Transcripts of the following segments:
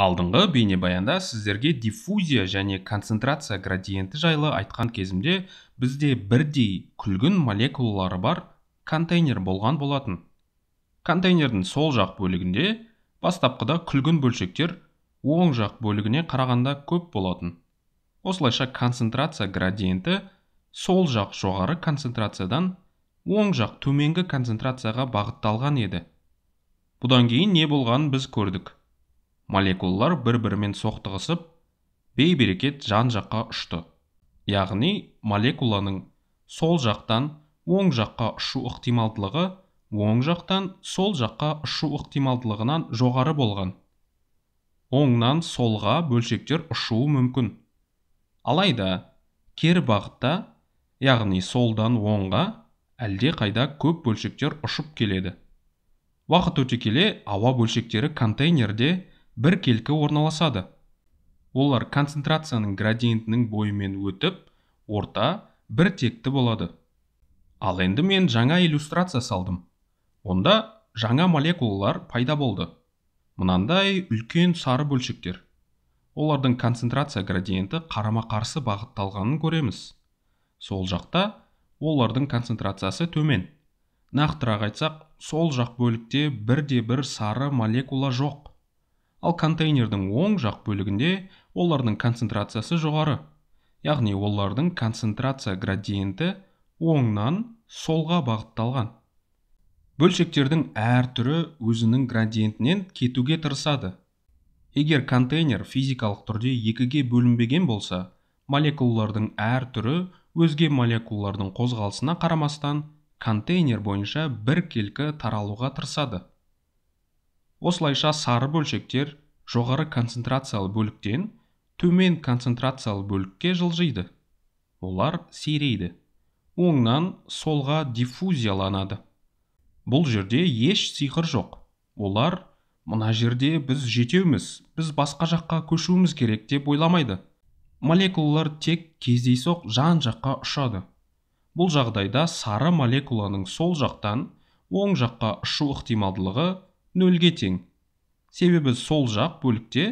алдыңғы бейнебаянда сіздерге диффузия және концентрация градиенті жайлы айтқан кезімде бізде бірдей күлгін молекулалары бар контейнер болған болатын контейнердің сол жақ бөлігінде бастапқыда күлгін бөлшектер оң жақ бөлігіне қарағанда көп болатын осылайша концентрация градиенті сол жақ жоғары концентрациядан оң жақ төменгі концентрацияға бағытталған еді бұдан кейін не болғанын біз көрдік молекулалар бір бірімен соқтығысып бейберекет жан жаққа ұшты яғни молекуланың сол жақтан оң жаққа ұшу ықтималдылығы оң жақтан сол жаққа ұшу ықтималдылығынан жоғары болған оңнан солға бөлшектер ұшуы мүмкін алайда кер бағытта яғни солдан оңға әлде қайда көп бөлшектер ұшып келеді уақыт өте келе ауа бөлшектері контейнерде бір біркелкі орналасады олар концентрацияның градиентінің бойымен өтіп орта бір текті болады ал енді мен жаңа иллюстрация салдым онда жаңа молекулалар пайда болды мынандай үлкен сары бөлшектер олардың концентрация градиенті қарама қарсы бағытталғанын көреміз сол жақта олардың концентрациясы төмен нақтырақ айтсақ сол жақ бөлікте бірде бір сары молекула жоқ ал контейнердің оң жақ бөлігінде олардың концентрациясы жоғары яғни олардың концентрация градиенті оңнан солға бағытталған бөлшектердің әр түрі өзінің градиентінен кетуге тырысады егер контейнер физикалық түрде екіге бөлінбеген болса молекулалардың әр түрі өзге молекулалардың қозғалысына қарамастан контейнер бойынша бір келкі таралуға тырысады осылайша сары бөлшектер жоғары концентрациялы бөліктен төмен концентрациялы бөлікке жылжиды олар сирейді оңнан солға диффузияланады бұл жерде еш сиқыр жоқ олар мына жерде біз жетеуміз біз басқа жаққа көшуіміз керек деп ойламайды молекулалар тек кездейсоқ жан жаққа ұшады бұл жағдайда сары молекуланың сол жақтан оң жаққа ұшу ықтималдылығы нөлге тең себебі сол жақ бөлікте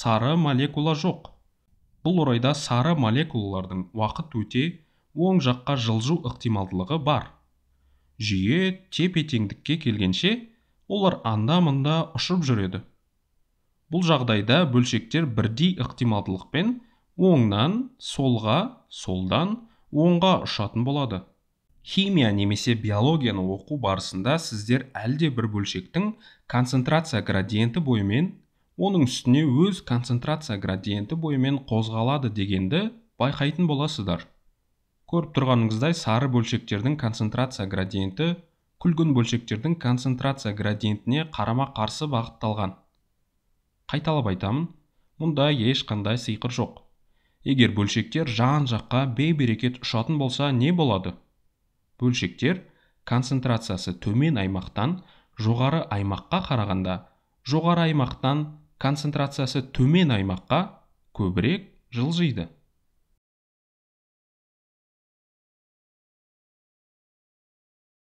сары молекула жоқ бұл орайда сары молекулалардың уақыт өте оң жаққа жылжу ықтималдылығы бар жүйе тепе теңдікке келгенше олар анда мында ұшып жүреді бұл жағдайда бөлшектер бірдей ықтималдылықпен оңнан солға солдан оңға ұшатын болады химия немесе биологияны оқу барысында сіздер әлде бір бөлшектің концентрация градиенті бойымен оның үстіне өз концентрация градиенті бойымен қозғалады дегенді байқайтын боласыздар көріп тұрғаныңыздай сары бөлшектердің концентрация градиенті күлгін бөлшектердің концентрация градиентіне қарама қарсы бағытталған қайталап айтамын мұнда ешқандай сиқыр жоқ егер бөлшектер жан жаққа бейберекет ұшатын болса не болады бөлшектер концентрациясы төмен аймақтан жоғары аймаққа қарағанда жоғары аймақтан концентрациясы төмен аймаққа көбірек жылжиды